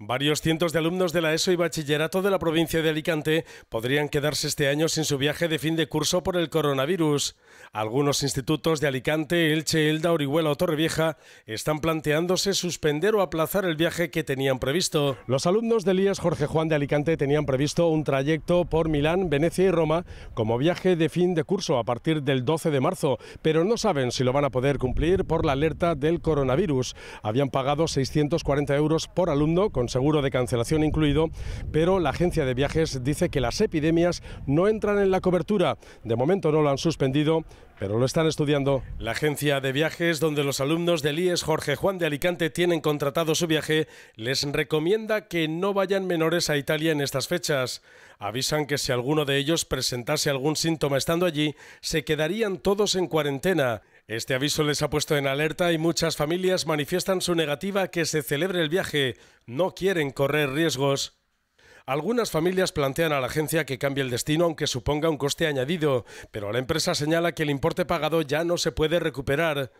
Varios cientos de alumnos de la ESO y bachillerato de la provincia de Alicante podrían quedarse este año sin su viaje de fin de curso por el coronavirus. Algunos institutos de Alicante, Elche, Elda, Orihuela o Torrevieja están planteándose suspender o aplazar el viaje que tenían previsto. Los alumnos del IES Jorge Juan de Alicante tenían previsto un trayecto por Milán, Venecia y Roma como viaje de fin de curso a partir del 12 de marzo, pero no saben si lo van a poder cumplir por la alerta del coronavirus. Habían pagado 640 euros por alumno con seguro de cancelación incluido, pero la agencia de viajes dice que las epidemias no entran en la cobertura. De momento no lo han suspendido, pero lo están estudiando. La agencia de viajes donde los alumnos del IES Jorge Juan de Alicante tienen contratado su viaje les recomienda que no vayan menores a Italia en estas fechas. Avisan que si alguno de ellos presentase algún síntoma estando allí, se quedarían todos en cuarentena. Este aviso les ha puesto en alerta y muchas familias manifiestan su negativa a que se celebre el viaje. No quieren correr riesgos. Algunas familias plantean a la agencia que cambie el destino aunque suponga un coste añadido, pero la empresa señala que el importe pagado ya no se puede recuperar.